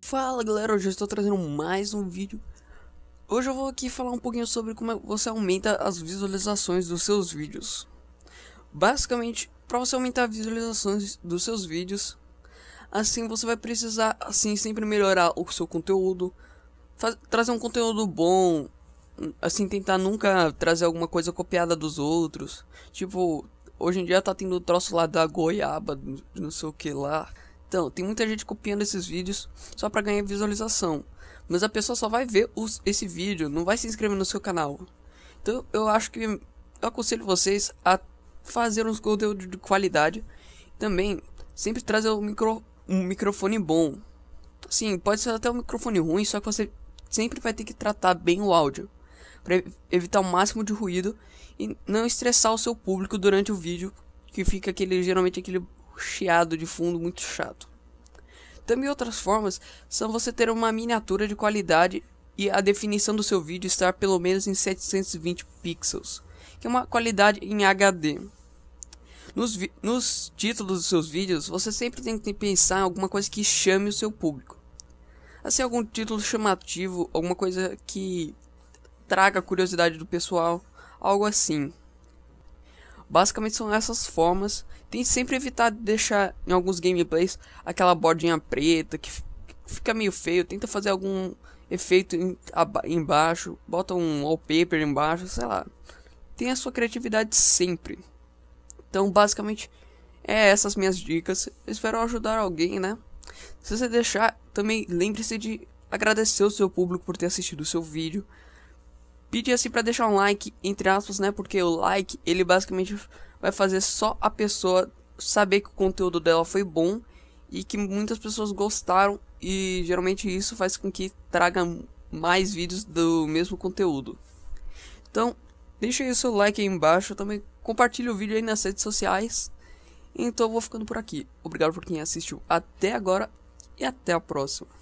Fala galera, hoje eu estou trazendo mais um vídeo. Hoje eu vou aqui falar um pouquinho sobre como você aumenta as visualizações dos seus vídeos. Basicamente, para você aumentar as visualizações dos seus vídeos, assim você vai precisar assim sempre melhorar o seu conteúdo, trazer um conteúdo bom, assim, tentar nunca trazer alguma coisa copiada dos outros. Tipo, hoje em dia tá tendo o troço lá da goiaba, não sei o que lá. Então, tem muita gente copiando esses vídeos só para ganhar visualização. Mas a pessoa só vai ver os, esse vídeo, não vai se inscrever no seu canal. Então, eu acho que eu aconselho vocês a fazer uns conteúdos de qualidade. Também, sempre trazer um, micro, um microfone bom. Sim, pode ser até um microfone ruim, só que você sempre vai ter que tratar bem o áudio para evitar o máximo de ruído e não estressar o seu público durante o vídeo, que fica aquele geralmente aquele chiado de fundo muito chato. Também outras formas são você ter uma miniatura de qualidade e a definição do seu vídeo estar pelo menos em 720 pixels, que é uma qualidade em HD. Nos, nos, títulos dos seus vídeos, você sempre tem que pensar em alguma coisa que chame o seu público. Assim, algum título chamativo, alguma coisa que traga a curiosidade do pessoal, algo assim. Basicamente são essas formas. Tente sempre evitar deixar em alguns gameplays aquela bordinha preta que fica meio feio. Tenta fazer algum efeito em, embaixo, bota um wallpaper embaixo, sei lá. Tem a sua criatividade sempre. Então, basicamente, é essas minhas dicas. espero ajudar alguém, né? Se você deixar, também lembre-se de agradecer o seu público por ter assistido o seu vídeo pedir assim para deixar um like, entre aspas, né? Porque o like, ele basicamente vai fazer só a pessoa saber que o conteúdo dela foi bom e que muitas pessoas gostaram e geralmente isso faz com que traga mais vídeos do mesmo conteúdo. Então, deixa aí o seu like aí embaixo, também compartilhe o vídeo aí nas redes sociais. Então eu vou ficando por aqui. Obrigado por quem assistiu até agora e até a próxima.